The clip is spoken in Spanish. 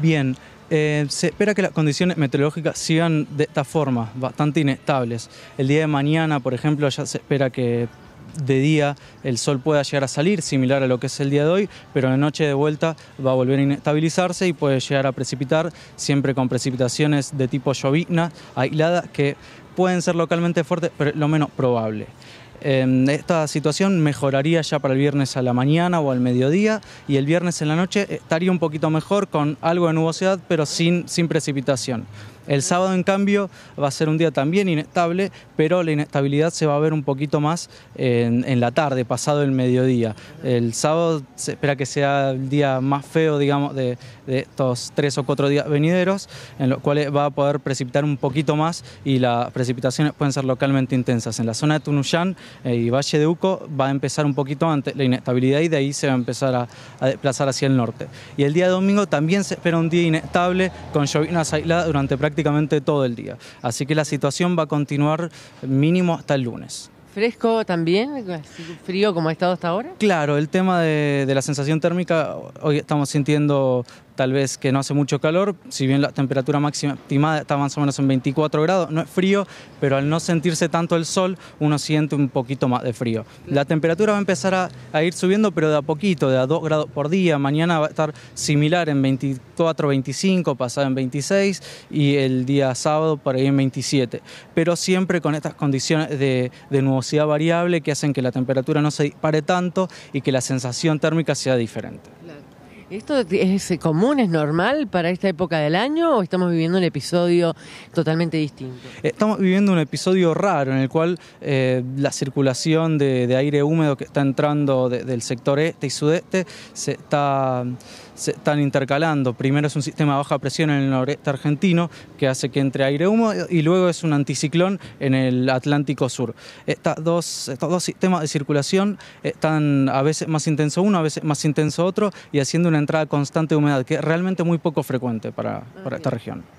Bien, eh, se espera que las condiciones meteorológicas sigan de esta forma, bastante inestables. El día de mañana, por ejemplo, ya se espera que de día el sol pueda llegar a salir, similar a lo que es el día de hoy, pero en la noche de vuelta va a volver a inestabilizarse y puede llegar a precipitar, siempre con precipitaciones de tipo llovizna, aisladas, que pueden ser localmente fuertes, pero lo menos probable. Em, esta situación mejoraría ya para el viernes a la mañana o al mediodía y el viernes en la noche estaría un poquito mejor con algo de nubosidad pero sin, precipitación. El sábado, en cambio, va a ser un día también inestable, pero la inestabilidad se va a ver un poquito más en, la tarde, pasado el mediodía. El sábado se espera que sea el día más feo, digamos, de, de estos tres o cuatro días venideros, en los cuales va a poder precipitar un poquito más y las precipitaciones pueden ser localmente intensas. En la zona de Tunuyán eh, y Valle de Uco va a empezar un poquito antes la inestabilidad y de ahí se va a empezar a, desplazar hacia el norte. Y el día domingo también se espera un día inestable con llovinas aisladas durante prácticamente todo el día. Así que la situación va a continuar mínimo hasta el lunes fresco también, frío como ha estado hasta ahora? Claro, el tema de, la sensación térmica, hoy estamos sintiendo tal vez que no hace mucho calor, si bien la temperatura máxima estimada está más o menos en 24 grados, no es frío, pero al no sentirse tanto el sol, uno siente un poquito más de frío. La temperatura va a empezar a, ir subiendo, pero de a poquito, de a 2 grados por día, mañana va a estar similar en 24, 25, pasado en 26 y el día sábado por ahí en 27, pero siempre con estas condiciones de, de nubosidad variable que hacen que la temperatura no se dispare tanto y que la sensación térmica sea diferente. ¿Esto es eh, común, es normal para esta época del año o estamos viviendo un episodio totalmente distinto? Eh, estamos viviendo un episodio raro en el cual eh, la circulación de, aire húmedo que está entrando del sector este y sudeste se está están intercalando. Primero es un sistema de baja presión en el noreste argentino que hace que entre aire húmedo y luego es un anticiclón en el Atlántico Sur. estos dos sistemas de circulación están a veces más intenso uno, a veces más intenso otro y haciendo una entrada constante de humedad, que es realmente muy poco frecuente para esta región.